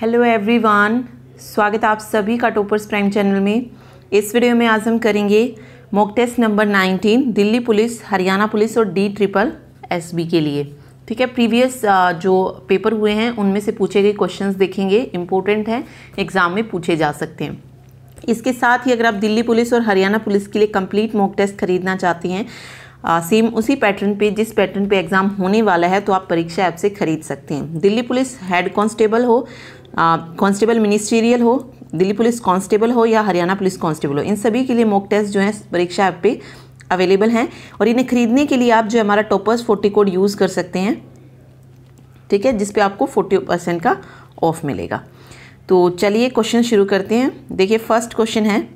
Hello everyone स्वागत आप सभी का टोपर्स प्राइम चैनल में इस वीडियो में आज हम करेंगे mock test number 19 Delhi police Haryana police और डी ट्रिपल एस बी के लिए ठीक है प्रीवियस uh, जो पेपर हुए हैं उनमें से पूछे गए क्वेश्चंस देखेंगे इंपॉर्टेंट हैं एग्ज़ाम में पूछे जा सकते हैं इसके साथ ही अगर आप दिल्ली पुलिस और हरियाणा पुलिस के लिए कम्प्लीट मॉक टेस्ट खरीदना चाहते हैं सेम uh, उसी पैटर्न पे जिस पैटर्न पे एग्ज़ाम होने वाला है तो आप परीक्षा ऐप से खरीद सकते हैं दिल्ली पुलिस हेड कांस्टेबल हो कांस्टेबल मिनिस्ट्रियल हो दिल्ली पुलिस कांस्टेबल हो या हरियाणा पुलिस कांस्टेबल हो इन सभी के लिए मॉक टेस्ट जो है परीक्षा ऐप पे अवेलेबल हैं और इन्हें खरीदने के लिए आप जो हमारा टॉपर्स फोर्टी कोड यूज़ कर सकते हैं ठीक है जिसपे आपको फोर्टी परसेंट का ऑफ मिलेगा तो चलिए क्वेश्चन शुरू करते हैं देखिए फर्स्ट क्वेश्चन है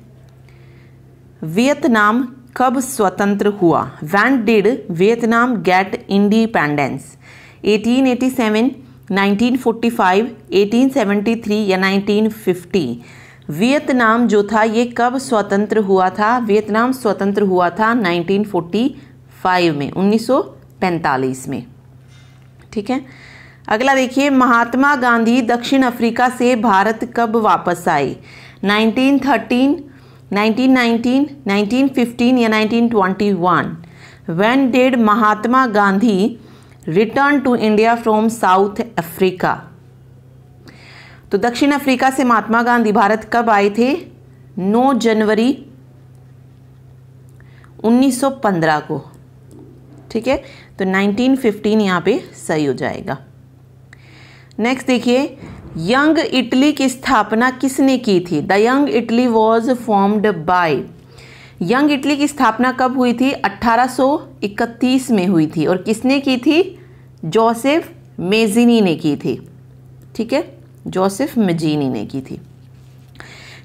वियतनाम कब स्वतंत्र हुआ when did Vietnam get independence 1887 1945, 1873 या 1950 वियतनाम जो था ये कब स्वतंत्र हुआ था वियतनाम स्वतंत्र हुआ था 1945 में 1945 में ठीक है अगला देखिए महात्मा गांधी दक्षिण अफ्रीका से भारत कब वापस आए 1913, 1919, 1915 या 1921 when did Mahatma Gandhi return to India from South Africa तो दक्षिण अफ्रीका से महात्मा गांधी भारत कब आए थे 9 जनवरी 1915 को ठीक है तो 1915 यहां पे सही हो जाएगा नेक्स्ट देखिए यंग इटली की स्थापना किसने की थी the Young Italy was formed by Young Italy की स्थापना कब हुई थी 1831 में हुई थी और किसने की थी जोसेफ मेजिनी ने की थी ठीक है जोसेफ मेजीनी ने की थी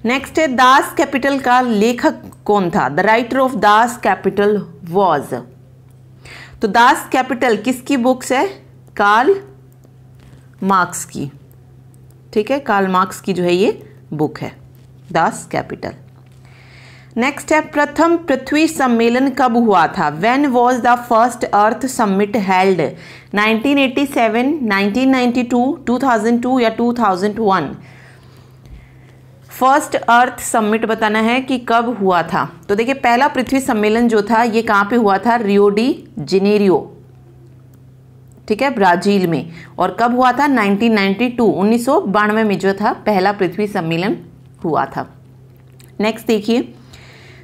नेक्स्ट है दास कैपिटल का लेखक कौन था the writer of Das Kapital was तो दास कैपिटल किसकी बुक्स है कार्ल मार्क्स की ठीक है कार्ल मार्क्स की जो है ये बुक है दास कैपिटल नेक्स्ट है प्रथम पृथ्वी सम्मेलन कब हुआ था when was the first Earth Summit held 1987, 1992, 2002 या 2001 फर्स्ट अर्थ समिट बताना है कि कब हुआ था तो देखिए पहला पृथ्वी सम्मेलन जो था ये कहाँ पे हुआ था रियोडी जिनेरियो ठीक है ब्राजील में और कब हुआ था 1992 उन्नीस में जो था पहला पृथ्वी सम्मेलन हुआ था नेक्स्ट देखिए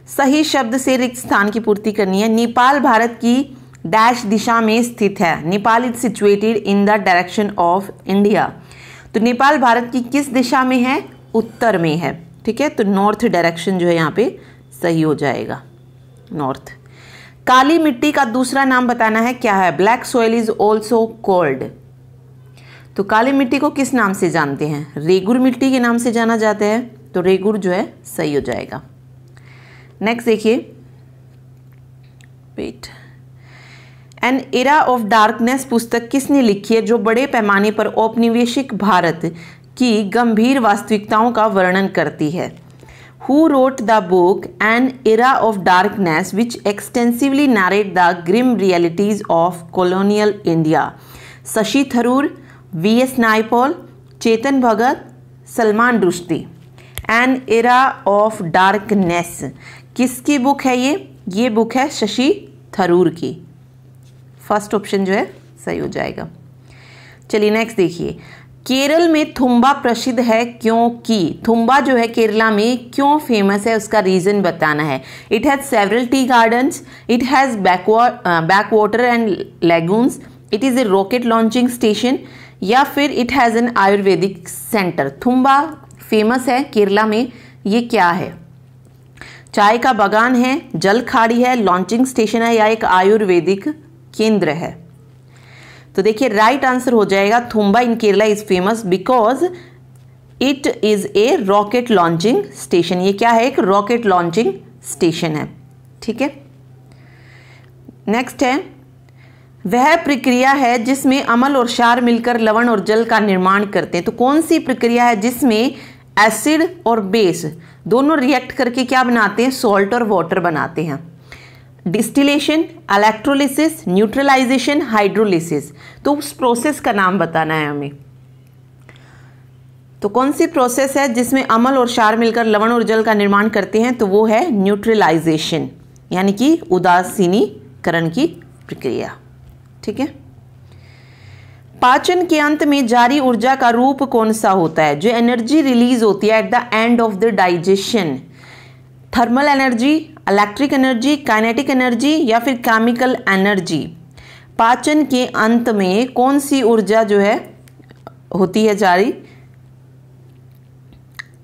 सही शब्द से रिक्त स्थान की पूर्ति करनी है नेपाल भारत की डैश दिशा में स्थित है Nepal is situated in the direction of India तो नेपाल भारत की किस दिशा में है उत्तर में है ठीक है तो नॉर्थ डायरेक्शन जो है यहाँ पे सही हो जाएगा नॉर्थ काली मिट्टी का दूसरा नाम बताना है क्या है black soil is also called तो काली मिट्टी को किस नाम से जानते हैं रेगुर मिट्टी के नाम से जाना जाता है तो रेगुर जो है सही हो जाएगा नेक्स्ट देखिए wait an era of darkness पुस्तक किसने लिखी है जो बड़े पैमाने पर औपनिवेशिक भारत की गंभीर वास्तविकताओं का वर्णन करती है who wrote the book an era of darkness which extensively narrate the grim realities of colonial India Shashi Tharoor V S Naipaul Chetan Bhagat Salman Rushdie an era of darkness किसकी बुक है ये ये बुक है शशि थरूर की फर्स्ट ऑप्शन जो है सही हो जाएगा चलिए नेक्स्ट देखिए केरल में थुम्बा प्रसिद्ध है क्योंकि थुम्बा जो है केरला में क्यों फेमस है उसका रीज़न बताना है it has several tea gardens it has back water and lagoons it is a rocket launching station या फिर it has an ayurvedic centre Thumba famous है केरला में ये क्या है चाय का बागान है जल खाड़ी है लॉन्चिंग स्टेशन है या एक आयुर्वेदिक केंद्र है तो देखिए राइट आंसर हो जाएगा Thumba in Kerala is famous because it is a rocket launching station ये क्या है एक रॉकेट लॉन्चिंग स्टेशन है ठीक है नेक्स्ट है वह प्रक्रिया है जिसमें अमल और क्षार मिलकर लवण और जल का निर्माण करते हैं तो कौन सी प्रक्रिया है जिसमें एसिड और बेस दोनों रिएक्ट करके क्या बनाते हैं सॉल्ट और वाटर बनाते हैं डिस्टिलेशन इलेक्ट्रोलिसिस न्यूट्रलाइजेशन हाइड्रोलिसिस तो उस प्रोसेस का नाम बताना है हमें तो कौन सी प्रोसेस है जिसमें अमल और क्षार मिलकर लवण और जल का निर्माण करते हैं तो वो है न्यूट्रलाइजेशन यानी कि उदासीनीकरण की प्रक्रिया ठीक है पाचन के अंत में जारी ऊर्जा का रूप कौन सा होता है जो एनर्जी रिलीज होती है at the end of the digestion thermal energy electric energy kinetic energy या फिर केमिकल एनर्जी पाचन के अंत में कौन सी ऊर्जा जो है होती है जारी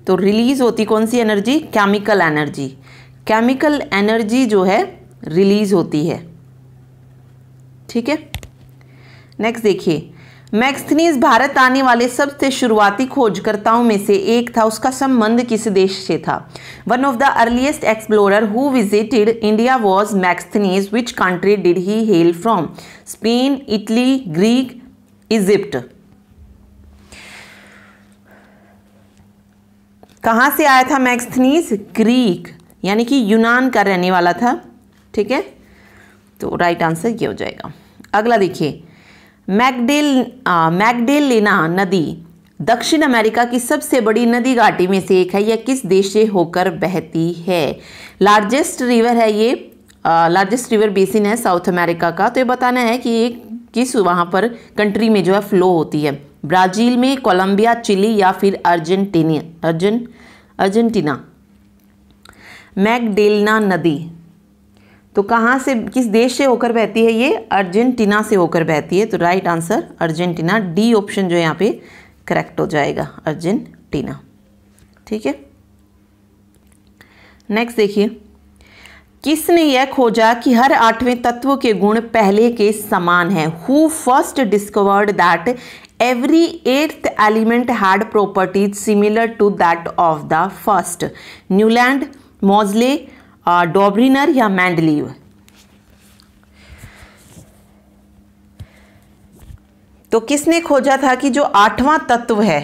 तो रिलीज होती कौन सी energy chemical energy chemical energy जो है रिलीज होती है ठीक है नेक्स्ट देखिए मैक्सथनीज भारत आने वाले सबसे शुरुआती खोजकर्ताओं में से एक था उसका संबंध किस देश से था one of the earliest explorer who visited India was Megasthenes which country did he hail from Spain Italy Greek Egypt कहाँ से आया था मैक्सथनीज ग्रीक यानी कि यूनान का रहने वाला था ठीक है तो राइट आंसर ये हो जाएगा अगला देखिए मैगडेल मैगडेलिना नदी दक्षिण अमेरिका की सबसे बड़ी नदी घाटी में से एक है यह किस देश से होकर बहती है लार्जेस्ट रिवर है ये लार्जेस्ट रिवर बेसिन है साउथ अमेरिका का तो ये बताना है कि ये किस वहाँ पर कंट्री में जो है फ्लो होती है ब्राज़ील में कोलंबिया चिली या फिर अर्जेंटीनिया अर्जें अर्जेंटीना मैगडेलना नदी तो कहाँ से किस देश से होकर बहती है ये अर्जेंटीना से होकर बहती है तो right answer Argentina D option जो यहाँ पे करेक्ट हो जाएगा अर्जेंटीना ठीक है नेक्स्ट देखिए किसने यह खोजा कि हर आठवें तत्व के गुण पहले के समान हैं who first discovered that every eighth element had properties similar to that of the first Newlands Moseley Dobereiner या मैंडलीव तो किसने खोजा था कि जो आठवां तत्व है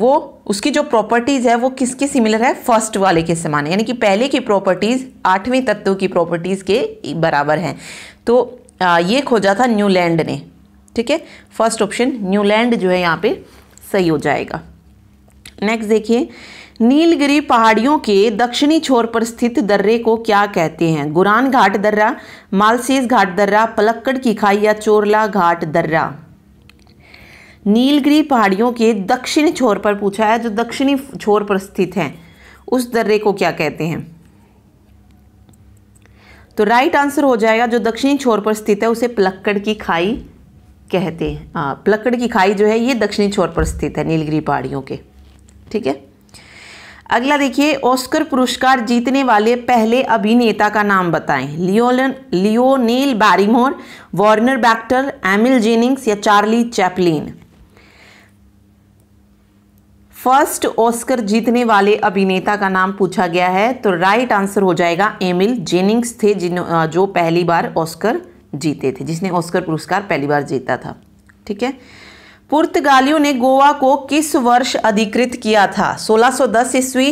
वो उसकी जो प्रॉपर्टीज़ है वो किसके सिमिलर है फर्स्ट वाले के समान यानी कि पहले की प्रॉपर्टीज़ आठवें तत्व की प्रॉपर्टीज़ के बराबर हैं तो आ, ये खोजा था न्यूलैंड ने ठीक है फर्स्ट ऑप्शन न्यूलैंड जो है यहाँ पे सही हो जाएगा नेक्स्ट देखिए नीलगिरी पहाड़ियों के दक्षिणी छोर पर स्थित दर्रे को क्या कहते हैं गुरान घाट दर्रा मालसेज घाट दर्रा पलक्कड़ की खाई या चोरला घाट दर्रा नीलगिरी पहाड़ियों के दक्षिणी छोर पर पूछा है जो दक्षिणी छोर पर स्थित हैं उस दर्रे को क्या कहते हैं तो राइट आंसर हो जाएगा जो दक्षिणी छोर पर स्थित है उसे पलक्कड़ की खाई कहते हैं हाँ, पलक्कड़ की खाई जो है ये दक्षिणी छोर पर स्थित है नीलगिरी पहाड़ियों के ठीक है अगला देखिए ऑस्कर पुरस्कार जीतने वाले पहले अभिनेता का नाम बताएं Lionel Lionel Barrymore Warner Baxter Emil Jannings या चार्ली चैपलिन फर्स्ट ऑस्कर जीतने वाले अभिनेता का नाम पूछा गया है तो राइट आंसर हो जाएगा एमिल जेनिंग्स थे जिन जो पहली बार ऑस्कर जीते थे जिसने ऑस्कर पुरस्कार पहली बार जीता था ठीक है पुर्तगालियों ने गोवा को किस वर्ष अधिकृत किया था 1610 ईस्वी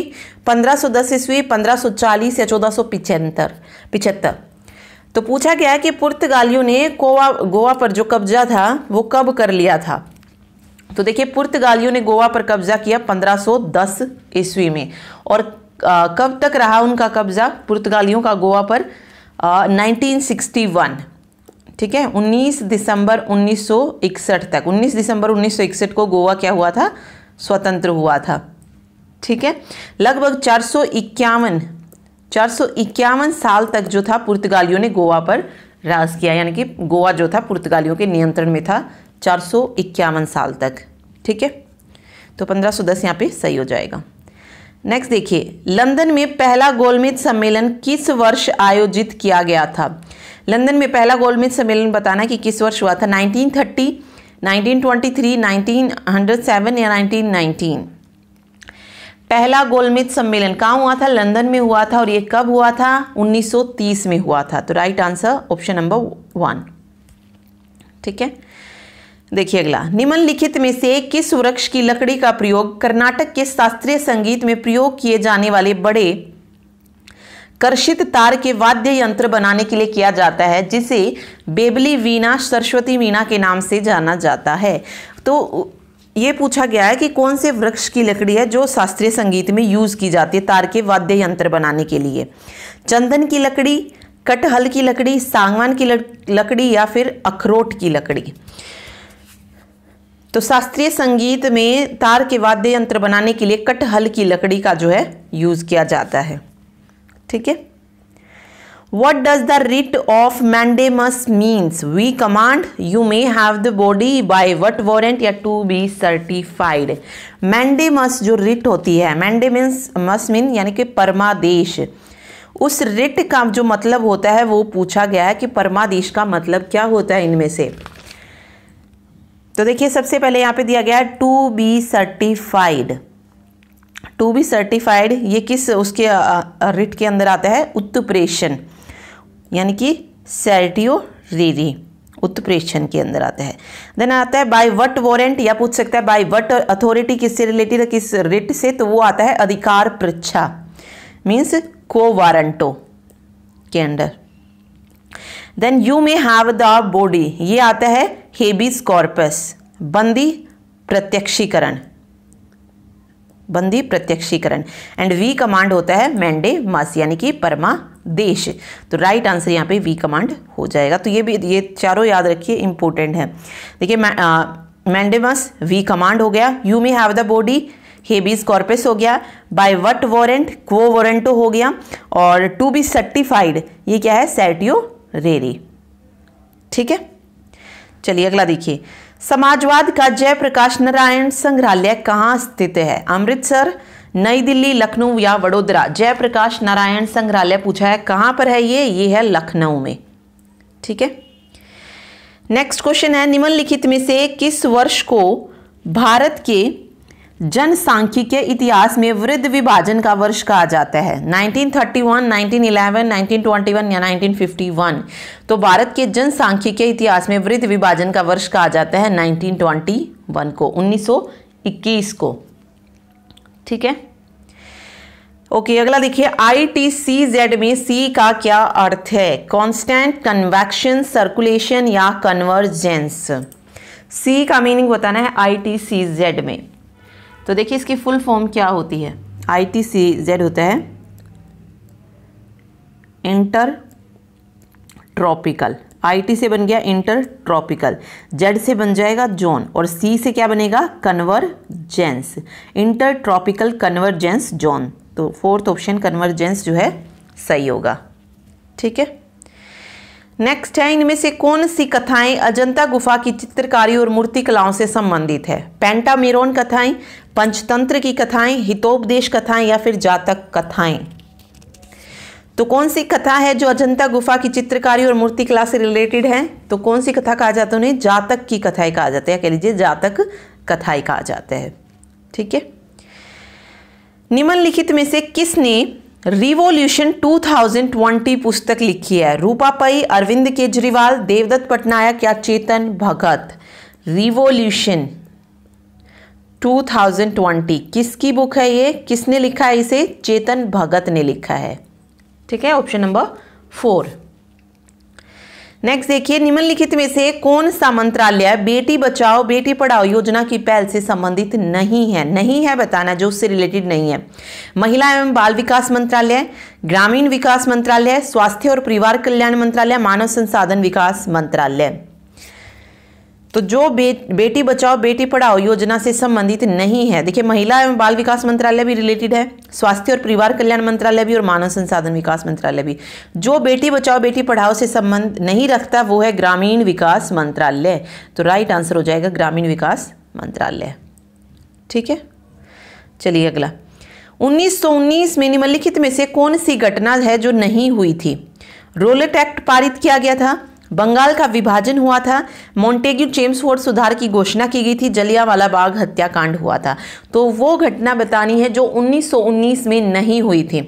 1510 ईस्वी 1540 या चौदह सौ पिछहत्तर तो पूछा गया है कि पुर्तगालियों ने गोवा गोवा पर जो कब्जा था वो कब कर लिया था तो देखिए पुर्तगालियों ने गोवा पर कब्जा किया 1510 ईस्वी में और कब तक रहा उनका कब्जा पुर्तगालियों का गोवा पर आ, 1961 ठीक है 19 दिसंबर 1961 तक 19 दिसंबर 1961 को गोवा क्या हुआ था स्वतंत्र हुआ था ठीक है लगभग चार सौ इक्यावन चार सौ इक्यावन साल तक जो था पुर्तगालियों ने गोवा पर राज किया यानी कि गोवा जो था पुर्तगालियों के नियंत्रण में था चार इक्यावन साल तक ठीक है तो पंद्रह सौ दस यहाँ पे सही हो जाएगा नेक्स्ट देखिए लंदन में पहला गोलमेज सम्मेलन किस वर्ष आयोजित किया गया था लंदन में पहला गोलमेज सम्मेलन बताना कि किस वर्ष हुआ था 1930, 1923, 1907 या 1919 पहला गोलमेज सम्मेलन कहाँ हुआ था लंदन में हुआ था और ये कब हुआ था 1930 में हुआ था तो right answer option number one ठीक है देखिए अगला निम्नलिखित में से किस वृक्ष की लकड़ी का प्रयोग कर्नाटक के शास्त्रीय संगीत में प्रयोग किए जाने वाले बड़े कर्षित तार के वाद्य यंत्र बनाने के लिए किया जाता है जिसे बेबली वीणा सरस्वती वीणा के नाम से जाना जाता है तो ये पूछा गया है कि कौन से वृक्ष की लकड़ी है जो शास्त्रीय संगीत में यूज़ की जाती है तार के वाद्य यंत्र बनाने के लिए चंदन की लकड़ी कटहल की लकड़ी सांगवान की लकड़ी या फिर अखरोट की लकड़ी तो शास्त्रीय संगीत में तार के वाद्य यंत्र बनाने के लिए कटहल की लकड़ी का जो है यूज़ किया जाता है ठीक है what does the writ of mandamus means we command you may have the body by what warrant या टू बी सर्टिफाइड मैंडेमस जो रिट होती है मैंडे मस मीन यानी कि परमादेश उस रिट का जो मतलब होता है वो पूछा गया है कि परमादेश का मतलब क्या होता है इनमें से तो देखिए सबसे पहले यहाँ पे दिया गया है to be certified to be certified ये किस उसके रिट के अंदर आता है उत्प्रेषण यानी कि सर्टियो रेरी उत्प्रेषण के अंदर आता है देन आता है बाय वट वॉरेंट या पूछ सकता है बाय वट अथॉरिटी किससे रिलेटेड किस रिट से तो वो आता है अधिकार पृच्छा मीन्स को वारंटो के under then you may have the body ये आता है हेबिस कॉर्पस बंदी प्रत्यक्षीकरण बंदी प्रत्यक्षीकरण एंड वी कमांड होता है मैंडे मस यानी कि परमा देश तो राइट आंसर यहाँ पे वी कमांड हो जाएगा तो ये भी ये चारों याद रखिए इंपॉर्टेंट है देखिए मैंडेमस वी कमांड हो गया you may have the body habeas corpus हो गया by what warrant quo warranto हो गया और टू बी सर्टिफाइड ये क्या है सैटियो रेरी ठीक है चलिए अगला देखिए समाजवाद का जयप्रकाश नारायण संग्रहालय कहाँ स्थित है अमृतसर नई दिल्ली लखनऊ या वडोदरा जयप्रकाश नारायण संग्रहालय पूछा है कहाँ पर है ये ये है लखनऊ में ठीक है नेक्स्ट क्वेश्चन है निम्नलिखित में से किस वर्ष को भारत के जनसांख्यिकीय इतिहास में वृद्ध विभाजन का वर्ष कहा जाता है 1931, 1911, 1921 या 1951 तो भारत के जनसांख्यिकीय इतिहास में वृद्ध विभाजन का वर्ष कहा जाता है 1921 को 1921 को ठीक है ओके अगला देखिए आई टी सी जेड में सी का क्या अर्थ है कांस्टेंट कन्वैक्शन सर्कुलेशन या कन्वर्जेंस सी का मीनिंग बताना है आई टी सी जेड में तो देखिए इसकी फुल फॉर्म क्या होती है आई टी सी जेड होता है इंटर ट्रॉपिकल टी से बन गया इंटर ट्रॉपिकल जेड से बन जाएगा जोन और सी से क्या बनेगा convergence inter tropical convergence zone तो फोर्थ ऑप्शन कन्वर्जेंस जो है सही होगा ठीक है नेक्स्ट है इनमें से कौन सी कथाएं अजंता गुफा की चित्रकारी और मूर्ति कलाओं से संबंधित है पेंटामेरोन कथाएं पंचतंत्र की कथाएं हितोपदेश कथाएं या फिर जातक कथाएं तो कौन सी कथा है जो अजंता गुफा की चित्रकारी और मूर्ति कला से रिलेटेड है तो कौन सी कथा कहा जाता है उन्हें जातक की कथाएं कहा जाता है कह लीजिए जातक कथाएं कहा जाता है ठीक है निम्नलिखित में से किसने रिवोल्यूशन 2020 पुस्तक लिखी है रूपा पई अरविंद केजरीवाल देवदत्त पटनायक या चेतन भगत रिवोल्यूशन 2020 किसकी बुक है ये किसने लिखा है इसे चेतन भगत ने लिखा है ठीक है ऑप्शन नंबर फोर नेक्स्ट देखिए निम्नलिखित में से कौन सा मंत्रालय बेटी बचाओ बेटी पढ़ाओ योजना की पहल से संबंधित नहीं है नहीं है बताना जो उससे रिलेटेड नहीं है महिला एवं बाल विकास मंत्रालय ग्रामीण विकास मंत्रालय स्वास्थ्य और परिवार कल्याण मंत्रालय मानव संसाधन विकास मंत्रालय तो जो बे, बेटी बचाओ बेटी पढ़ाओ योजना से संबंधित नहीं है देखिए महिला एवं बाल विकास मंत्रालय भी रिलेटेड है स्वास्थ्य और परिवार कल्याण मंत्रालय भी और मानव संसाधन विकास मंत्रालय भी जो बेटी बचाओ बेटी पढ़ाओ से संबंध नहीं रखता वो है ग्रामीण विकास मंत्रालय तो राइट आंसर हो जाएगा ग्रामीण विकास मंत्रालय ठीक है चलिए अगला उन्नीस में निम्नलिखित में से कौन सी घटना है जो नहीं हुई थी रोलेट एक्ट पारित किया गया था बंगाल का विभाजन हुआ था मोन्टेग्यू चेम्सफोर्ड सुधार की घोषणा की गई थी जलियावाला बाग हत्याकांड हुआ था तो वो घटना बतानी है जो 1919 में नहीं हुई थी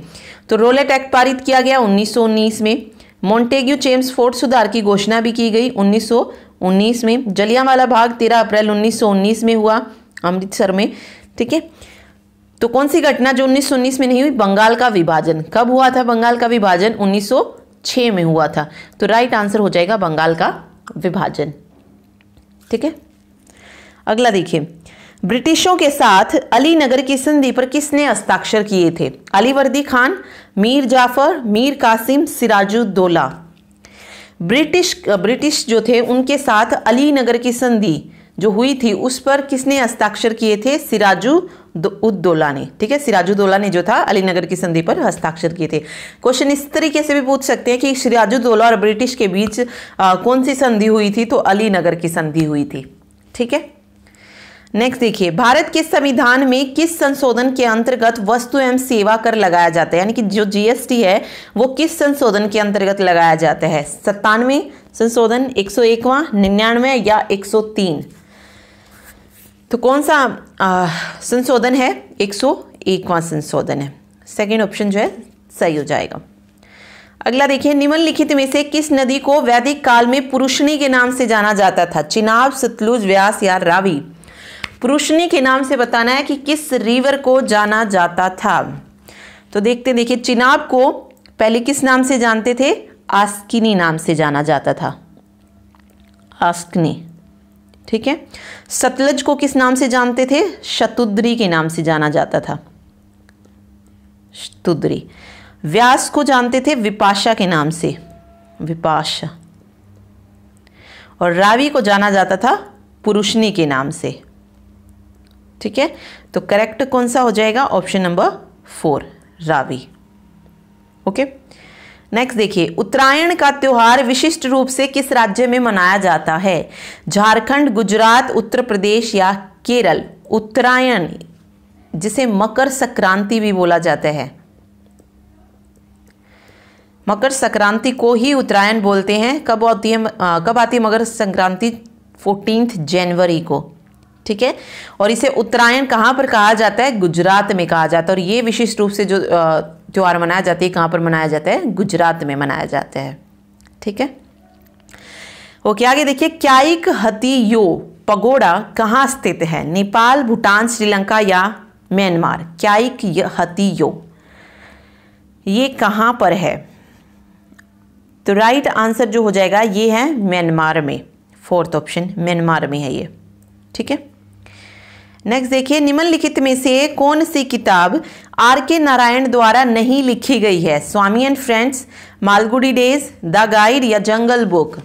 तो रोलेट एक्ट पारित किया गया 1919 में चेम्स चेम्सफोर्ड सुधार की घोषणा भी की गई 1919 में जलियावाला बाग 13 अप्रैल 1919 में हुआ अमृतसर में ठीक है तो कौन सी घटना जो उन्नीस में नहीं हुई बंगाल का विभाजन कब हुआ था बंगाल का विभाजन उन्नीस छः में हुआ था तो राइट आंसर हो जाएगा बंगाल का विभाजन ठीक है अगला देखिए ब्रिटिशों के साथ अली नगर की संधि पर किसने हस्ताक्षर किए थे Alivardi Khan Mir Jafar Mir Qasim Sirajuddaulah British British जो थे उनके साथ अली नगर की संधि जो हुई थी उस पर किसने हस्ताक्षर किए थे सिराजू उद्दोला ने ठीक है दोला ने जो था अलीनगर की संधि पर हस्ताक्षर किए थे क्वेश्चन इस तरीके से भी पूछ सकते हैं कि दोला और ब्रिटिश के बीच आ, कौन सी संधि हुई थी तो अलीनगर की संधि हुई थी ठीक है नेक्स्ट देखिए भारत के संविधान में किस संशोधन के अंतर्गत वस्तु एवं सेवा कर लगाया जाता है यानी कि जो जीएसटी है वो किस संशोधन के अंतर्गत लगाया जाता है सत्तानवे संशोधन एक सौ निन्यानवे या एक सौ तीन तो कौन सा संशोधन है एक सौ एकवा संशोधन है सेकेंड ऑप्शन जो है सही हो जाएगा अगला देखिए निम्नलिखित में से किस नदी को वैदिक काल में पुरुषनी के नाम से जाना जाता था चिनाब सतलुज व्यास या रावी पुरुषनी के नाम से बताना है कि किस रिवर को जाना जाता था तो देखते देखिए चिनाब को पहले किस नाम से जानते थे आस्किनी नाम से जाना जाता था आस्किनी ठीक है सतलज को किस नाम से जानते थे शतुद्री के नाम से जाना जाता था शतुद्री व्यास को जानते थे विपाशा के नाम से विपाशा और रावी को जाना जाता था पुरुषनी के नाम से ठीक है तो करेक्ट कौन सा हो जाएगा option number four Ravi okay okay? Next देखिए उत्तरायण का त्यौहार विशिष्ट रूप से किस राज्य में मनाया जाता है झारखंड गुजरात उत्तर प्रदेश या केरल उत्तरायण जिसे मकर संक्रांति भी बोला जाता है मकर संक्रांति को ही उत्तरायण बोलते हैं कब आती है कब आती है मकर संक्रांति फोर्टीन जनवरी को ठीक है और इसे उत्तरायण कहाँ पर कहा जाता है गुजरात में कहा जाता है और ये विशिष्ट रूप से जो आ, त्यौहार मनाया जाता है कहाँ पर मनाया जाता है गुजरात में मनाया जाता है ठीक है ओके आगे देखिए क्याइक हती यो पगोड़ा कहाँ स्थित है नेपाल भूटान श्रीलंका या म्यांमार क्याइक हती यो ये कहाँ पर है तो राइट आंसर जो हो जाएगा ये है म्यांमार में फोर्थ ऑप्शन म्यांमार में है ये ठीक है नेक्स्ट देखिए निम्नलिखित में से कौन सी किताब आर के नारायण द्वारा नहीं लिखी गई है Swami and friends Malgudi days the guide या जंगल बुक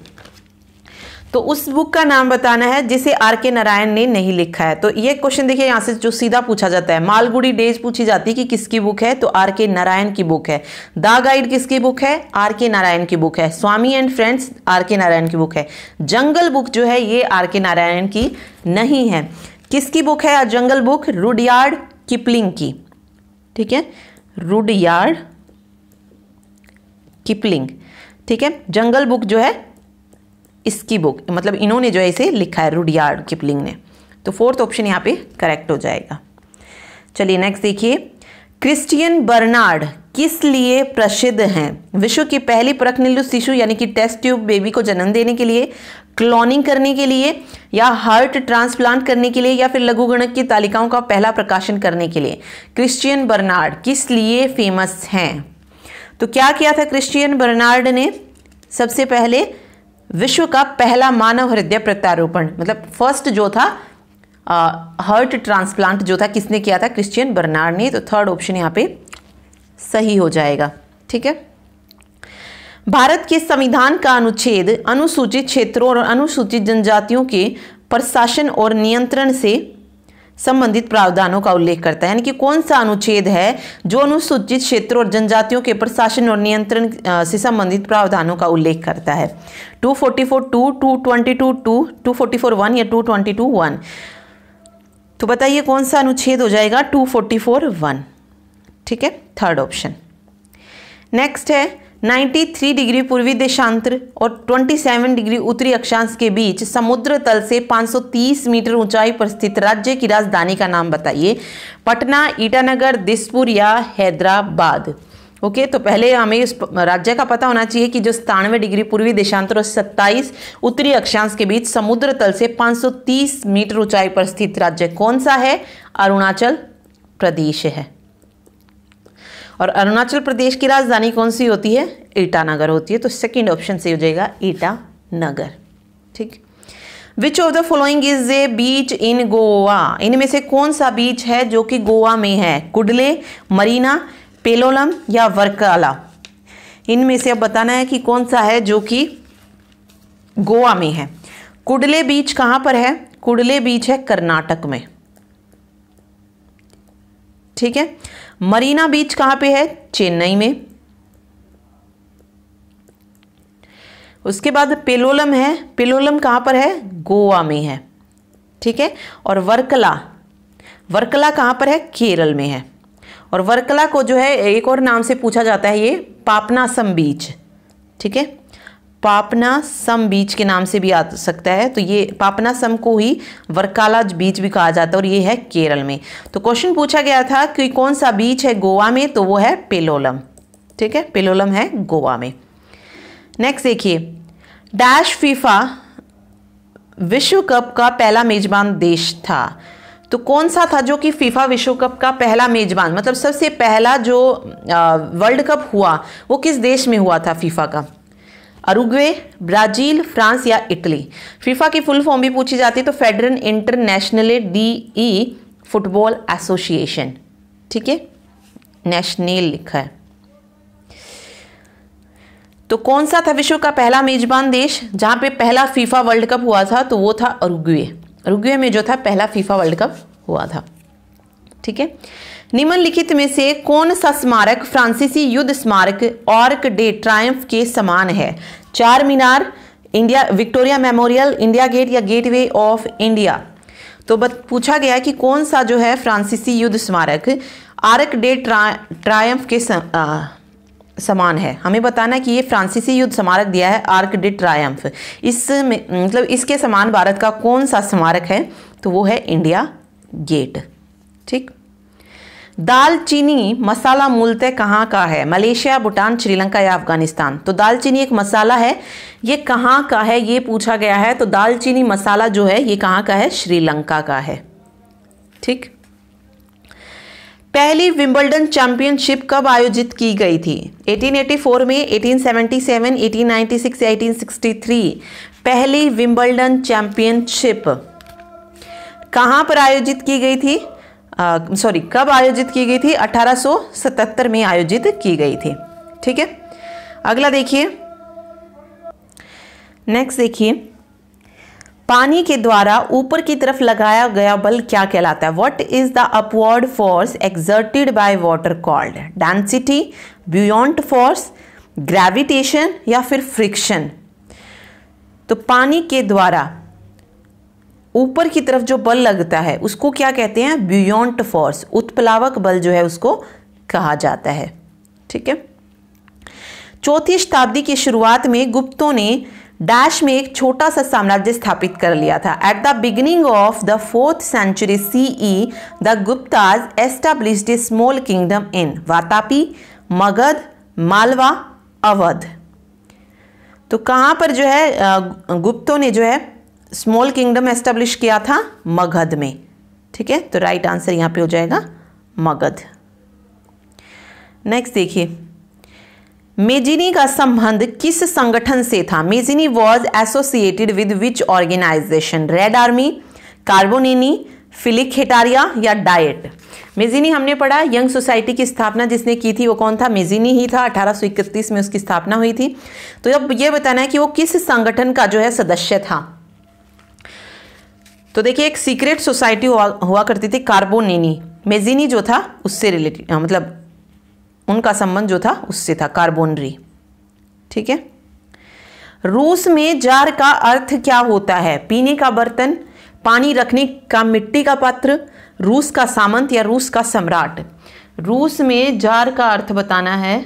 तो उस बुक का नाम बताना है जिसे आर के नारायण ने नहीं लिखा है तो ये क्वेश्चन देखिए यहाँ से जो सीधा पूछा जाता है मालगुड़ी डेज पूछी जाती है कि किसकी बुक है तो आर के नारायण की बुक है द गाइड किसकी बुक है आर के नारायण की बुक है Swami and friends are K Narayan की बुक है जंगल बुक जो है ये आर के नारायण की नहीं है किसकी बुक है जंगल बुक रुडियार्ड किपलिंग की ठीक है रूड यार्ड किपलिंग ठीक है जंगल बुक जो है इसकी बुक मतलब इन्होंने जो है इसे लिखा है रूड यार्ड किपलिंग ने तो फोर्थ ऑप्शन यहाँ पे करेक्ट हो जाएगा चलिए नेक्स्ट देखिए क्रिस्टियन बर्नार्ड किस लिए प्रसिद्ध हैं विश्व की पहली प्रखनिलु शिशु यानी कि टेस्ट ट्यूब बेबी को जन्म देने के लिए क्लोनिंग करने के लिए या हार्ट ट्रांसप्लांट करने के लिए या फिर लघु गणक की तालिकाओं का पहला प्रकाशन करने के लिए क्रिश्चियन बर्नार्ड किस लिए फेमस हैं तो क्या किया था क्रिश्चियन बर्नार्ड ने सबसे पहले विश्व का पहला मानव हृदय प्रत्यारोपण मतलब फर्स्ट जो था हार्ट ट्रांसप्लांट जो था किसने किया था क्रिश्चियन बर्नार्ड ने तो थर्ड ऑप्शन यहाँ पे सही हो जाएगा ठीक है भारत के संविधान का अनुच्छेद अनुसूचित क्षेत्रों और अनुसूचित जनजातियों के प्रशासन और नियंत्रण से संबंधित प्रावधानों का उल्लेख करता है यानी कि कौन सा अनुच्छेद है जो अनुसूचित क्षेत्रों और जनजातियों के प्रशासन और नियंत्रण से संबंधित प्रावधानों का उल्लेख करता है 244 two two twenty two two two forty four one या टू ट्वेंटी टू वन तो बताइए कौन सा अनुच्छेद हो जाएगा टू फोर्टी फोर वन ठीक है थर्ड ऑप्शन नेक्स्ट है 93 डिग्री पूर्वी देशांतर और 27 डिग्री उत्तरी अक्षांश के बीच समुद्र तल से 530 मीटर ऊंचाई पर स्थित राज्य की राजधानी का नाम बताइए पटना ईटानगर दिसपुर या हैदराबाद ओके okay, तो पहले हमें इस राज्य का पता होना चाहिए कि जो सतानवे डिग्री पूर्वी देशांतर और सत्ताईस उत्तरी अक्षांश के बीच समुद्र तल से 530 मीटर ऊंचाई पर स्थित राज्य कौन सा है अरुणाचल प्रदेश है और अरुणाचल प्रदेश की राजधानी कौन सी होती है ईटानगर होती है तो सेकेंड ऑप्शन से हो जाएगा ईटानगर ठीक which of the following is a beach in Goa इनमें से कौन सा बीच है जो कि गोवा में है कुडले मरीना पेलोलम या वर्काला इनमें से अब बताना है कि कौन सा है जो कि गोवा में है कुडले बीच कहां पर है कुडले बीच है कर्नाटक में ठीक है मरीना बीच कहां पे है चेन्नई में उसके बाद पेलोलम है पेलोलम कहां पर है गोवा में है ठीक है और वर्कला वर्कला कहां पर है केरल में है और वर्कला को जो है एक और नाम से पूछा जाता है ये पापनासम बीच ठीक है पापना सम बीच के नाम से भी आ सकता है तो ये पापना सम को ही वर्काला बीच भी कहा जाता है और ये है केरल में तो क्वेश्चन पूछा गया था कि कौन सा बीच है गोवा में तो वो है पेलोलम ठीक है पेलोलम है गोवा में नेक्स्ट देखिए डैश फीफा विश्व कप का पहला मेजबान देश था तो कौन सा था जो कि फीफा विश्व कप का पहला मेजबान मतलब सबसे पहला जो वर्ल्ड कप हुआ वो किस देश में हुआ था फीफा का अरुग्वे ब्राज़ील फ्रांस या इटली फीफा की फुल फॉर्म भी पूछी जाती है तो federation international de football association ठीक है नेशनल लिखा है तो कौन सा था विश्व का पहला मेजबान देश जहां पे पहला फीफा वर्ल्ड कप हुआ था तो वो था अरुग्वे अरुग्वे में जो था पहला फीफा वर्ल्ड कप हुआ था ठीक है निम्नलिखित में से कौन सा स्मारक फ्रांसीसी युद्ध स्मारक ऑर्क डे ट्रायम्फ के समान है Charminar India Victoria Memorial India Gate या गेटवे ऑफ इंडिया तो बत, पूछा गया कि कौन सा जो है फ्रांसीसी युद्ध स्मारक आर्क डे ट्रा ट्रायम्फ के स, आ, समान है हमें बताना है कि ये फ्रांसीसी युद्ध स्मारक दिया है आर्क डे ट्रायम्फ इस मतलब इसके समान भारत का कौन सा स्मारक है तो वो है इंडिया गेट ठीक दालचीनी मसाला मूलतः कहाँ का है मलेशिया भूटान श्रीलंका या अफगानिस्तान तो दालचीनी एक मसाला है ये कहाँ का है ये पूछा गया है तो दालचीनी मसाला जो है ये कहाँ का है श्रीलंका का है ठीक पहली विंबलडन चैंपियनशिप कब आयोजित की गई थी 1884 में 1877, 1896 1863 पहली विम्बल्डन चैंपियनशिप कहाँ पर आयोजित की गई थी सॉरी कब आयोजित की गई थी 1877 में आयोजित की गई थी ठीक है अगला देखिए नेक्स्ट देखिए पानी के द्वारा ऊपर की तरफ लगाया गया बल क्या कहलाता है what is the upward force exerted by water called density buoyant force gravitation या फिर फ्रिक्शन तो पानी के द्वारा ऊपर की तरफ जो बल लगता है उसको क्या कहते हैं बियॉन्ट फोर्स उत्प्लावक बल जो है उसको कहा जाता है ठीक है चौथी शताब्दी की शुरुआत में गुप्तों ने डैश में एक छोटा सा साम्राज्य स्थापित कर लिया था at the beginning of the fourth century C E the Guptas establish a small kingdom in Vatapi Magadh Malwa Awadh तो कहाँ पर जो है गुप्तों ने जो है स्मॉल किंगडम एस्टेब्लिश किया था मगध में ठीक है तो राइट आंसर यहां पे हो जाएगा मगध नेक्स्ट देखिए मेजिनी का संबंध किस संगठन से था Mazzini was associated with which organization Red Army Carbonari Philiki Hetaireia या डाइट मेजिनी हमने पढ़ा यंग सोसाइटी की स्थापना जिसने की थी वो कौन था मेजिनी ही था 1831 में उसकी स्थापना हुई थी तो अब ये बताना है कि वो किस संगठन का जो है सदस्य था तो देखिए एक सीक्रेट सोसाइटी हुआ, हुआ करती थी कार्बोनिनी मेजिनी जो था उससे रिलेटेड मतलब उनका संबंध जो था उससे था कार्बोनरी ठीक है रूस में जार का अर्थ क्या होता है पीने का बर्तन पानी रखने का मिट्टी का पात्र रूस का सामंत या रूस का सम्राट रूस में जार का अर्थ बताना है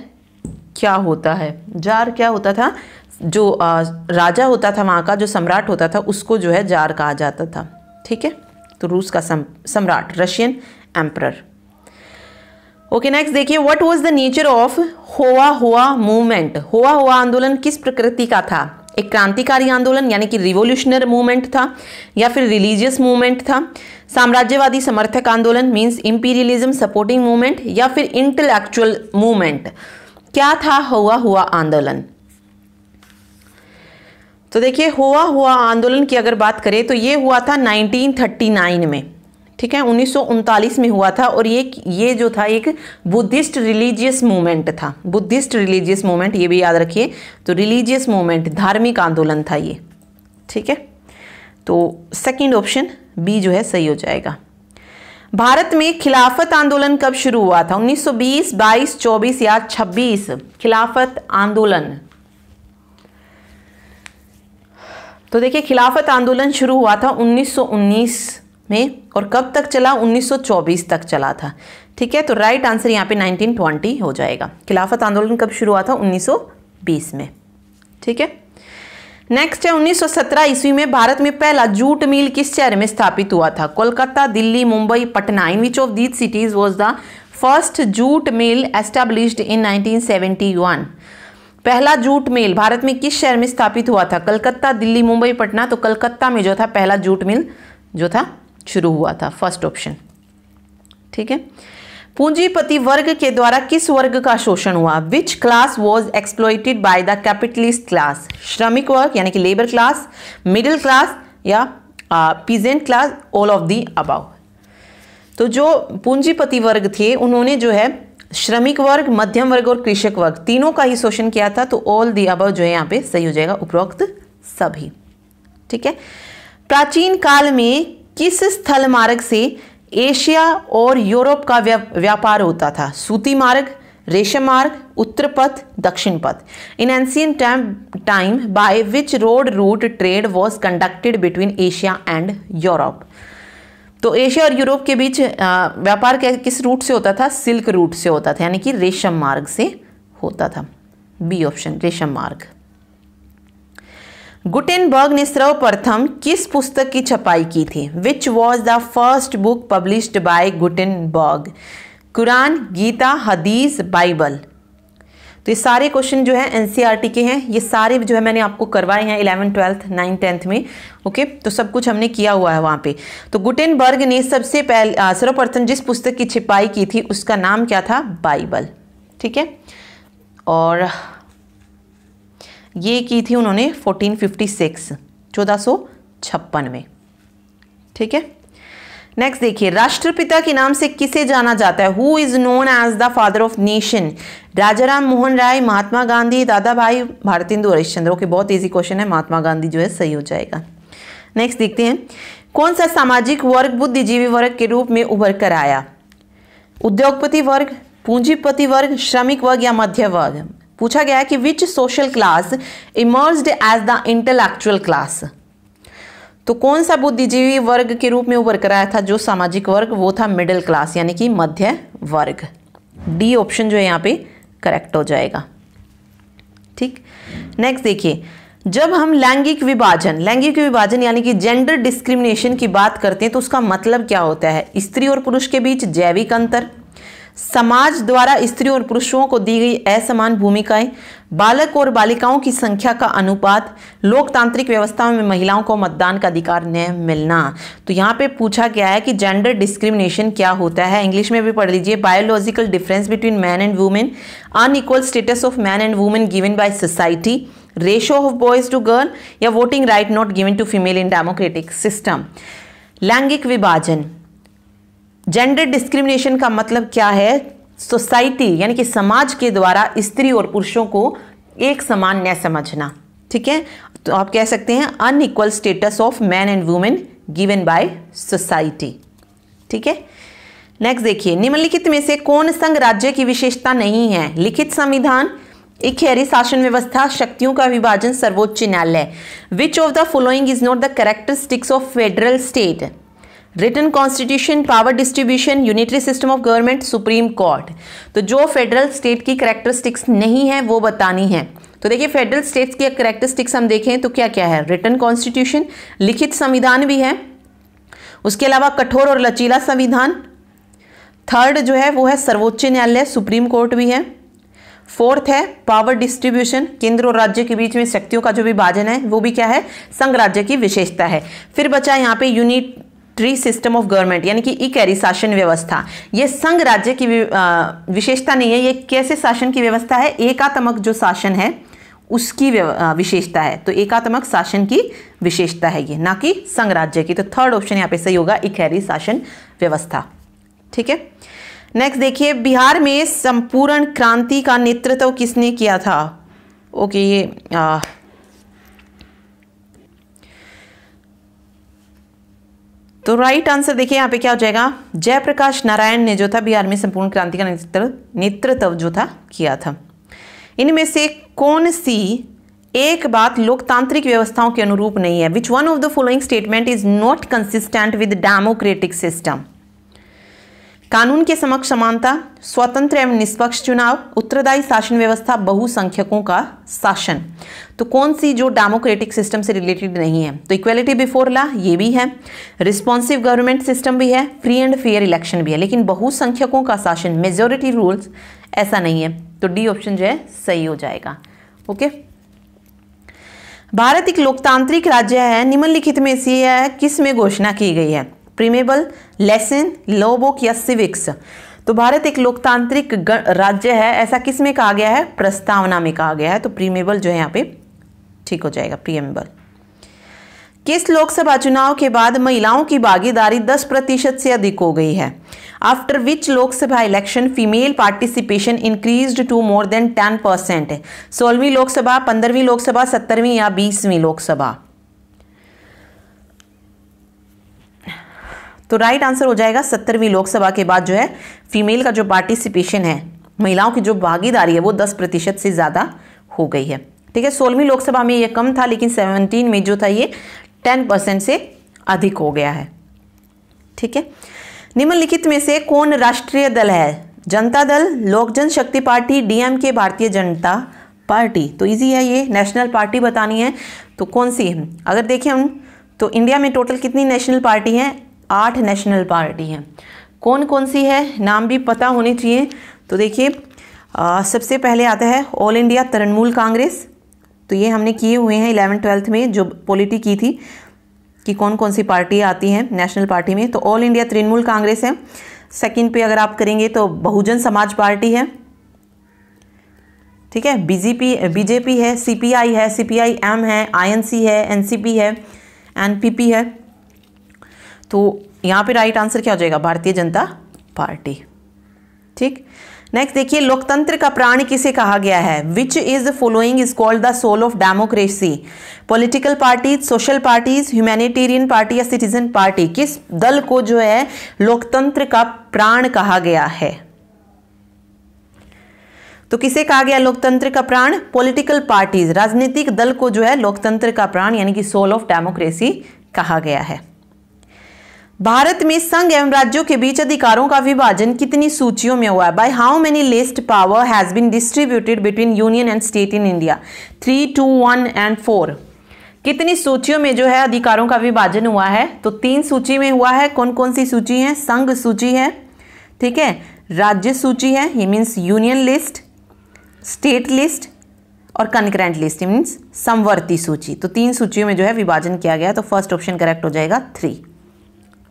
क्या होता है जार क्या होता था जो राजा होता था वहाँ का जो सम्राट होता था उसको जो है जार कहा जाता था ठीक है तो रूस का सम्राट रशियन एम्प्रर ओके नेक्स्ट देखिए what was the nature of Hoa Hoa movement होआ होआ आंदोलन किस प्रकृति का था एक क्रांतिकारी आंदोलन यानी कि रिवोल्यूशनर मूवमेंट था या फिर रिलीजियस मूवमेंट था साम्राज्यवादी समर्थक आंदोलन मीन्स इंपीरियलिज्म सपोर्टिंग मूवमेंट या फिर इंटेलेक्चुअल मूवमेंट क्या था हुआ हुआ आंदोलन तो देखिए हुआ हुआ आंदोलन की अगर बात करें तो ये हुआ था 1939 में ठीक है उन्नीस में हुआ था और ये ये जो था एक बुद्धिस्ट रिलीजियस मूवमेंट था बुद्धिस्ट रिलीजियस मूवमेंट ये भी याद रखिए तो रिलीजियस मूवमेंट धार्मिक आंदोलन था ये ठीक है तो सेकंड ऑप्शन बी जो है सही हो जाएगा भारत में खिलाफत आंदोलन कब शुरू हुआ था 1920, 22, 24 या 26 खिलाफत आंदोलन तो देखिए खिलाफत आंदोलन शुरू हुआ था 1919 में और कब तक चला 1924 तक चला था ठीक है तो राइट आंसर यहाँ पे 1920 हो जाएगा खिलाफत आंदोलन कब शुरू हुआ था 1920 में ठीक है नेक्स्ट है 1917 ईस्वी में भारत में पहला जूट मिल किस शहर में स्थापित हुआ था Kolkata Delhi Mumbai Patna in which of these cities was the first jute mill established in nineteen पहला जूट मिल भारत में किस शहर में स्थापित हुआ था कलकत्ता दिल्ली मुंबई पटना तो कलकत्ता में जो था पहला जूट मिल जो था शुरू हुआ था फर्स्ट ऑप्शन ठीक है पूंजीपति वर्ग के द्वारा किस वर्ग का शोषण हुआ which class was exploited by the capitalist class श्रमिक वर्ग यानी कि लेबर क्लास मिडिल क्लास या peasant class all of the above तो जो पूंजीपति वर्ग थे उन्होंने जो है श्रमिक वर्ग मध्यम वर्ग और कृषक वर्ग तीनों का ही शोषण किया था तो ऑल दी अब जो है यहाँ पे सही हो जाएगा उपरोक्त सभी ठीक है प्राचीन काल में किस स्थल मार्ग से एशिया और यूरोप का व्यापार होता था सूती मार्ग रेशम मार्ग उत्तर Uttarapath Dakshinapath in time time by which road route trade was conducted between Asia and Europe तो एशिया और यूरोप के बीच व्यापार किस रूट से होता था सिल्क रूट से होता था यानी कि रेशम मार्ग से होता था बी ऑप्शन रेशम मार्ग गुटेनबर्ग ने सर्वप्रथम किस पुस्तक की छपाई की थी which was the first book published by Gutenberg Quran Gita Hadith Bible तो ये सारे क्वेश्चन जो है एनसीईआरटी e के हैं ये सारे जो है मैंने आपको करवाए हैं इलेवन ट्वेल्थ नाइन टेंथ में ओके तो सब कुछ हमने किया हुआ है वहाँ पे तो गुटेनबर्ग ने सबसे पहले सर्वप्रथम जिस पुस्तक की छिपाई की थी उसका नाम क्या था बाइबल ठीक है और ये की थी उन्होंने 1456 1456 में ठीक है नेक्स्ट देखिए राष्ट्रपिता के नाम से किसे जाना जाता है who is known as the father of nation Raja Ram Mohan Roy Mahatma Gandhi Dadabhai Bharatendu Harishchandra okay बहुत ईजी क्वेश्चन है महात्मा गांधी जो है सही हो जाएगा नेक्स्ट देखते हैं कौन सा सामाजिक वर्ग बुद्धिजीवी वर्ग के रूप में उभर कर आया उद्योगपति वर्ग पूंजीपति वर्ग श्रमिक वर्ग या मध्य वर्ग पूछा गया है कि which social class emerge as the intellectual class तो कौन सा बुद्धिजीवी वर्ग के रूप में उभर कर आया था जो सामाजिक वर्ग वो था मिडिल क्लास यानी कि मध्य वर्ग डी ऑप्शन जो है यहाँ पे करेक्ट हो जाएगा ठीक नेक्स्ट देखिए जब हम लैंगिक विभाजन लैंगिक विभाजन यानी कि जेंडर डिस्क्रिमिनेशन की बात करते हैं तो उसका मतलब क्या होता है स्त्री और पुरुष के बीच जैविक अंतर समाज द्वारा स्त्रियों और पुरुषों को दी गई असमान भूमिकाएं बालक और बालिकाओं की संख्या का अनुपात लोकतांत्रिक व्यवस्था में महिलाओं को मतदान का अधिकार न मिलना तो यहाँ पे पूछा गया है कि जेंडर डिस्क्रिमिनेशन क्या होता है इंग्लिश में भी पढ़ लीजिए biological difference between man and women unequal status of man and women given by society ratio of boys to girl या voting right not given to female in democratic system लैंगिक विभाजन जेंडर डिस्क्रिमिनेशन का मतलब क्या है society यानी कि समाज के द्वारा स्त्री और पुरुषों को एक समान न समझना ठीक है तो आप कह सकते हैं unequal status of man and women given by society ठीक है नेक्स्ट देखिए निम्नलिखित में से कौन संघ राज्य की विशेषता नहीं है लिखित संविधान एक शासन व्यवस्था शक्तियों का विभाजन सर्वोच्च न्यायालय which of the following is not the characteristics of federal state written constitution power distribution unitary system of government supreme court तो जो फेडरल स्टेट की करेक्टरिस्टिक्स नहीं है वो बतानी है तो देखिए फेडरल स्टेट्स की करेक्टरिस्टिक्स हम देखें तो क्या क्या है रिटर्न कॉन्स्टिट्यूशन लिखित संविधान भी है उसके अलावा कठोर और लचीला संविधान थर्ड जो है वो है सर्वोच्च न्यायालय सुप्रीम कोर्ट भी है फोर्थ है पावर डिस्ट्रीब्यूशन केंद्र और राज्य के बीच में शक्तियों का जो विभाजन है वो भी क्या है संघ राज्य की विशेषता है फिर बचा यहाँ पे unitary system of government यानी कि ई कैरी शासन व्यवस्था ये संघ राज्य की विशेषता नहीं है ये कैसे शासन की व्यवस्था है एकात्मक जो शासन है उसकी विशेषता है तो एकात्मक शासन की विशेषता है ये ना कि संघ राज्य की तो थर्ड ऑप्शन यहाँ पे सही होगा इकहरी शासन व्यवस्था ठीक है नेक्स्ट देखिए बिहार में संपूर्ण क्रांति का नेतृत्व किसने किया था ओके ये तो राइट आंसर देखिए यहाँ पे क्या हो जाएगा जयप्रकाश नारायण ने जो था बिहार में संपूर्ण क्रांति का नेतृत्व नेतृत्व जो था किया था इनमें से कौन सी एक बात लोकतांत्रिक व्यवस्थाओं के अनुरूप नहीं है which one of the following statement is not consistent with democratic system कानून के समक्ष समानता स्वतंत्र एवं निष्पक्ष चुनाव उत्तरदायी शासन व्यवस्था बहुसंख्यकों का शासन तो कौन सी जो डेमोक्रेटिक सिस्टम से रिलेटेड नहीं है तो इक्वेलिटी बिफोर ला ये भी है रिस्पॉन्सिव गवर्नमेंट सिस्टम भी है फ्री एंड फेयर इलेक्शन भी है लेकिन बहुसंख्यकों का शासन मेजोरिटी रूल्स ऐसा नहीं है तो डी ऑप्शन जो है सही हो जाएगा ओके भारत एक लोकतांत्रिक राज्य है निम्नलिखित में से किस में घोषणा की गई है प्रीमेबल लेसन लॉ बुक या सिविक्स तो भारत एक लोकतांत्रिक राज्य है ऐसा किस में कहा गया है प्रस्तावना में कहा गया है तो प्रीमेबल जो है यहाँ पे ठीक हो जाएगा प्रीएम्बल किस लोकसभा चुनाव के बाद महिलाओं की भागीदारी 10 प्रतिशत से अधिक हो गई है after which Lok Sabha election female participation increase to more than 10 percent सोलहवीं लोकसभा पंद्रहवीं लोकसभा सत्तरवीं या बीसवीं लोकसभा तो राइट आंसर हो जाएगा सत्तरवीं लोकसभा के बाद जो है फीमेल का जो पार्टिसिपेशन है महिलाओं की जो भागीदारी है वो दस प्रतिशत से ज़्यादा हो गई है ठीक है सोलहवीं लोकसभा में ये कम था लेकिन सेवनटीन में जो था ये टेन परसेंट से अधिक हो गया है ठीक है निम्नलिखित में से कौन राष्ट्रीय दल है जनता दल लोक जनशक्ति पार्टी डीएमके भारतीय जनता पार्टी तो इजी है ये नेशनल पार्टी बतानी है तो कौन सी है अगर देखें हम तो इंडिया में टोटल कितनी नेशनल पार्टी हैं आठ नेशनल पार्टी हैं कौन कौन सी है नाम भी पता होने चाहिए तो देखिए सबसे पहले आता है ऑल इंडिया तृणमूल कांग्रेस तो ये हमने किए हुए हैं इलेवन ट्वेल्थ में जो पॉलिटी की थी कि कौन कौन सी पार्टी आती हैं नेशनल पार्टी में तो ऑल इंडिया तृणमूल कांग्रेस है सेकंड पे अगर आप करेंगे तो बहुजन समाज पार्टी है ठीक है बीजेपी बीजेपी है सीपीआई है सीपीआईएम है आईएनसी है एनसीपी है एनपीपी है तो यहाँ पे राइट आंसर क्या हो जाएगा भारतीय जनता पार्टी ठीक नेक्स्ट देखिए लोकतंत्र का प्राण किसे कहा गया है which is the following is called the soul of democracy political parties social parties humanitarian party या सिटीजन पार्टी किस दल को जो है लोकतंत्र का प्राण कहा गया है तो किसे कहा गया लोकतंत्र का प्राण पॉलिटिकल पार्टीज राजनीतिक दल को जो है लोकतंत्र का प्राण यानी कि सोल ऑफ डेमोक्रेसी कहा गया है भारत में संघ एवं राज्यों के बीच अधिकारों का विभाजन कितनी सूचियों में हुआ है by how many list power has been distributed between union and state in India three two one and four कितनी सूचियों में जो है अधिकारों का विभाजन हुआ है तो तीन सूची में हुआ है कौन कौन सी सूची है संघ सूची है ठीक है राज्य सूची है ये means union list state list और कनक्रेंट लिस्ट मीन्स समवर्ती सूची तो तीन सूचियों में जो है विभाजन किया गया तो फर्स्ट ऑप्शन करेक्ट हो जाएगा थ्री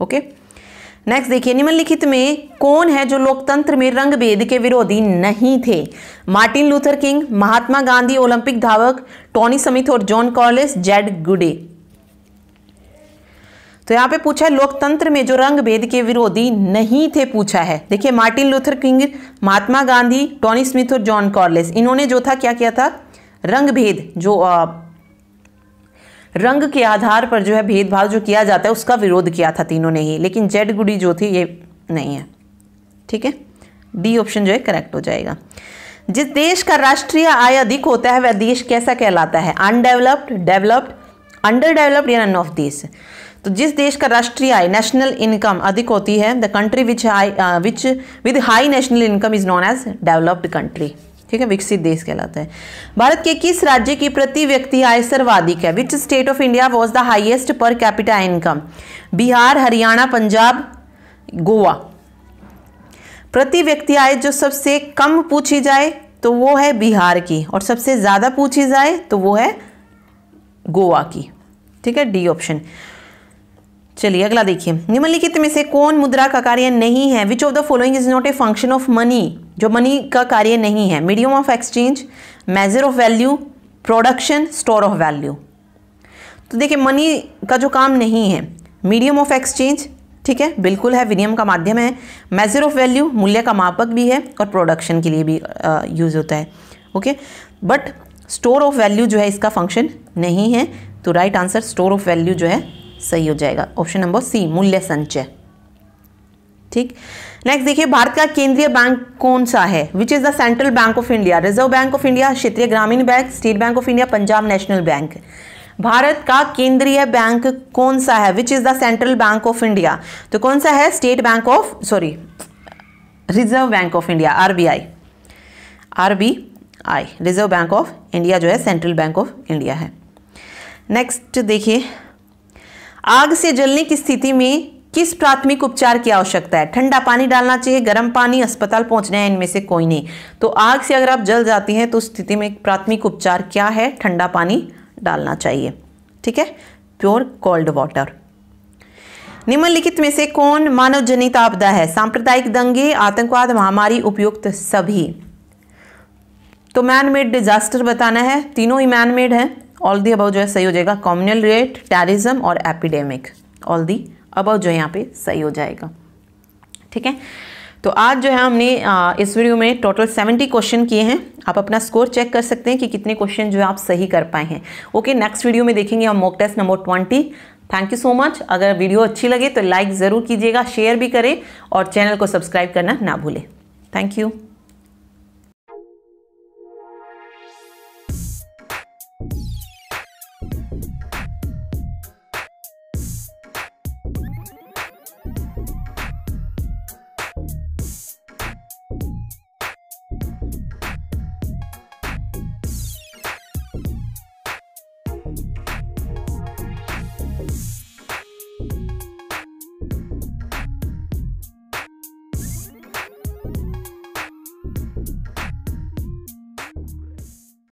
ओके नेक्स्ट देखिए निम्नलिखित में कौन है जो लोकतंत्र में रंग भेद के विरोधी नहीं थे Martin Luther King Mahatma Gandhi Olympic धावक टॉनी समिथ और जॉन कॉलेस जेड गुडे तो यहाँ पे पूछा है लोकतंत्र में जो रंग भेद के विरोधी नहीं थे पूछा है देखिए Martin Luther King Mahatma Gandhi Tony Smith और जॉन कॉर्लेस इन्होंने जो था क्या किया था रंग भेद जो आ, रंग के आधार पर जो है भेदभाव जो किया जाता है उसका विरोध किया था तीनों ने ही लेकिन जेड गुडी जो थी ये नहीं है ठीक है डी ऑप्शन जो है करेक्ट हो जाएगा जिस देश का राष्ट्रीय आय अधिक होता है वह देश कैसा कहलाता है अनडेवलप्ड डेवलप्ड अंडर डेवलप्ड या नन ऑफ देश तो जिस देश का राष्ट्रीय आय नेशनल इनकम अधिक होती है the country which high which with high national income is known as developed country ठीक है विकसित देश कहलाता है भारत के किस राज्य की प्रति व्यक्ति आय सर्वाधिक है which state of India was the highest per capita income Bihar Haryana Punjab Goa प्रति व्यक्ति आय जो सबसे कम पूछी जाए तो वो है बिहार की और सबसे ज़्यादा पूछी जाए तो वो है गोवा की ठीक है डी ऑप्शन चलिए अगला देखिए निम्नलिखित में से कौन मुद्रा का कार्य नहीं है which of the following is not a function of money जो मनी का कार्य नहीं है medium of exchange measure of value production store of value तो देखिए मनी का जो काम नहीं है मीडियम ऑफ एक्सचेंज ठीक है बिल्कुल है विनियम का माध्यम है मेजर ऑफ वैल्यू मूल्य का मापक भी है और प्रोडक्शन के लिए भी यूज़ होता है okay but store of value जो है इसका फंक्शन नहीं है तो right answer store of value जो है सही हो जाएगा ऑप्शन नंबर सी मूल्य संचय ठीक नेक्स्ट देखिए भारत का केंद्रीय बैंक कौन सा है which is the central bank of India Reserve Bank of India क्षेत्रीय ग्रामीण bank State Bank of India Punjab National Bank भारत का केंद्रीय बैंक कौन सा है which is the central bank of India तो कौन सा है State Bank of sorry Reserve Bank of India RBI RBI Reserve Bank of India जो है सेंट्रल बैंक ऑफ इंडिया है नेक्स्ट देखिए आग से जलने की स्थिति में किस प्राथमिक उपचार की आवश्यकता है ठंडा पानी डालना चाहिए गर्म पानी अस्पताल पहुंचना है इनमें से कोई नहीं तो आग से अगर आप जल जाती हैं तो स्थिति में प्राथमिक उपचार क्या है ठंडा पानी डालना चाहिए ठीक है प्योर कोल्ड वाटर निम्नलिखित में से कौन मानव जनित आपदा है सांप्रदायिक दंगे आतंकवाद महामारी उपयुक्त सभी तो मैनमेड डिजास्टर बताना है तीनों ही मैनमेड है ऑल दी अबाउ जो है सही हो जाएगा कॉम्युनल रेट टेररिज्म और एपिडेमिक ऑल दी अब जो यहाँ पे सही हो जाएगा ठीक है तो आज जो है हमने इस वीडियो में टोटल 70 क्वेश्चन किए हैं आप अपना स्कोर चेक कर सकते हैं कि कितने क्वेश्चन जो है आप सही कर पाए हैं ओके नेक्स्ट वीडियो में देखेंगे हम mock test number 20 thank you so much अगर वीडियो अच्छी लगे तो लाइक ज़रूर कीजिएगा शेयर भी करें और चैनल को सब्सक्राइब करना ना भूलें थैंक यू